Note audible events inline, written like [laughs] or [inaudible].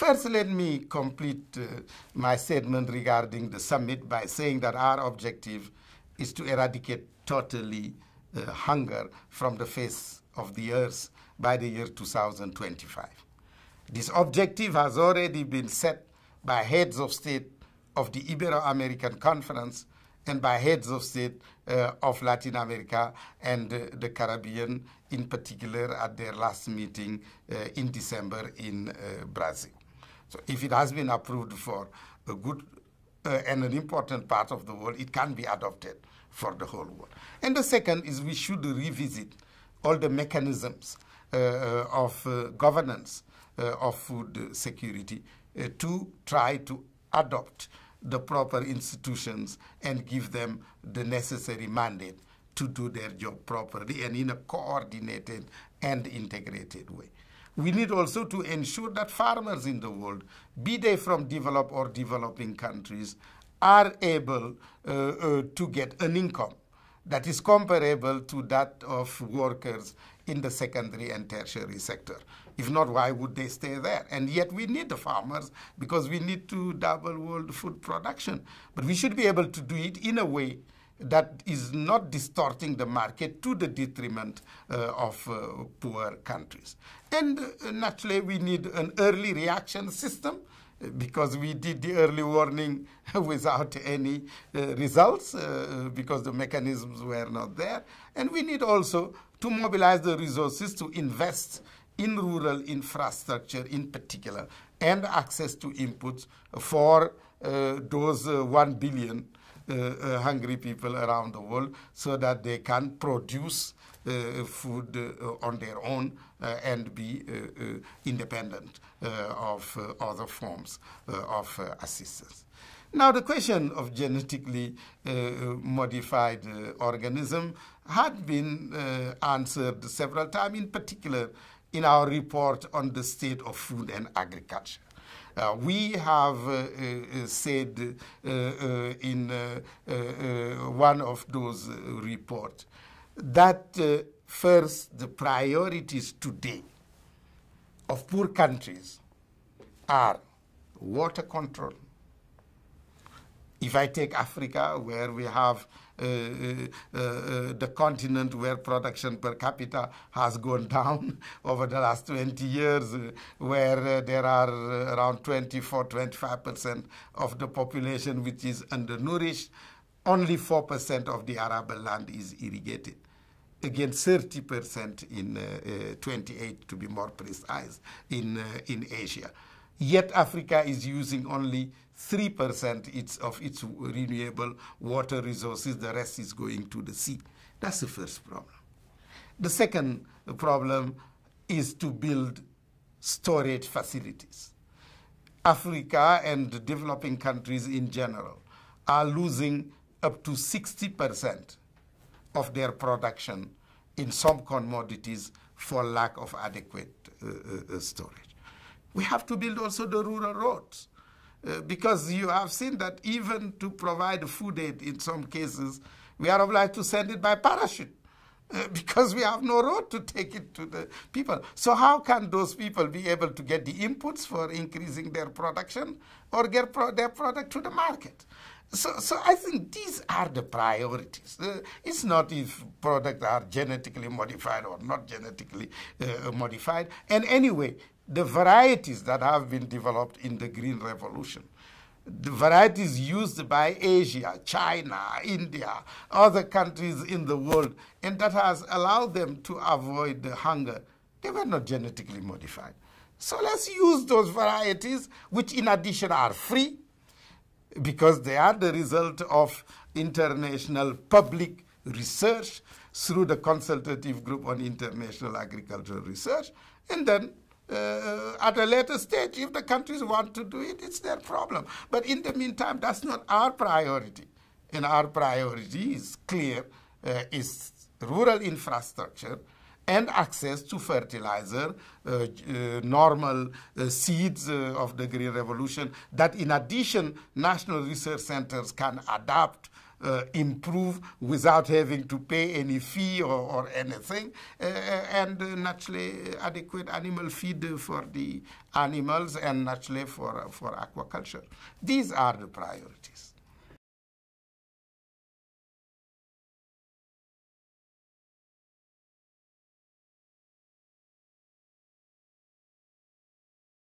First, let me complete uh, my statement regarding the summit by saying that our objective is to eradicate totally uh, hunger from the face of the earth by the year 2025. This objective has already been set by heads of state of the Ibero-American Conference and by heads of state uh, of Latin America and uh, the Caribbean, in particular at their last meeting uh, in December in uh, Brazil. So if it has been approved for a good uh, and an important part of the world, it can be adopted for the whole world. And the second is we should revisit all the mechanisms uh, uh of uh, governance uh, of food security uh, to try to adopt the proper institutions and give them the necessary mandate to do their job properly and in a coordinated and integrated way we need also to ensure that farmers in the world, be they from developed or developing countries, are able uh, uh, to get an income that is comparable to that of workers in the secondary and tertiary sector. If not, why would they stay there? And yet we need the farmers because we need to double world food production. But we should be able to do it in a way that is not distorting the market to the detriment uh, of uh, poor countries. And uh, naturally, we need an early reaction system because we did the early warning [laughs] without any uh, results uh, because the mechanisms were not there. And we need also to mobilize the resources to invest in rural infrastructure in particular and access to inputs for uh, those 1 billion uh, uh, hungry people around the world so that they can produce uh, food on their own and be independent of other forms of assistance. Now, the question of genetically uh, modified uh, organism had been uh, answered several times, in particular in our report on the state of food and agriculture. Uh, we have uh, uh, uh said uh, uh, in one of those reports that first the priorities today of poor countries are water control, if I take Africa, where we have uh uh, uh, uh, the continent where production per capita has gone [laughs] down over the last 20 years, uh, where there are around 24, 25% of the population which is undernourished, only 4% of the arable land is irrigated Again, 30% in 28 to be more precise in in Asia Yet Africa is using only 3% of its renewable water resources. The rest is going to the sea. That's the first problem. The second problem is to build storage facilities. Africa and developing countries in general are losing up to 60% of their production in some commodities for lack of adequate uh, uh, uh storage. We have to build also the rural roads. Uh, because you have seen that even to provide food aid in some cases, we are obliged to send it by parachute uh, [laughs] because we have no road to take it to the people. So how can those people be able to get the inputs for increasing their production or get pro their product to the market? So, so I think these are the priorities. Uh, it's not if products are genetically modified or not genetically uh, modified. And anyway, the varieties that have been developed in the Green Revolution, the varieties used by Asia, China, India, other countries in the world, and that has allowed them to avoid the hunger, they were not genetically modified. So let's use those varieties, which in addition are free, because they are the result of international public research through the consultative group on international agricultural research. And then uh, at a later stage, if the countries want to do it, it's their problem. But in the meantime, that's not our priority. And our priority is clear, uh, is rural infrastructure, and access to fertilizer, uh, uh normal uh, seeds uh, of the Green Revolution that in addition national research centers can adapt uh, improve without having to pay any fee or, or anything, uh, and uh, naturally adequate animal feed for the animals and naturally for, for aquaculture. These are the priorities.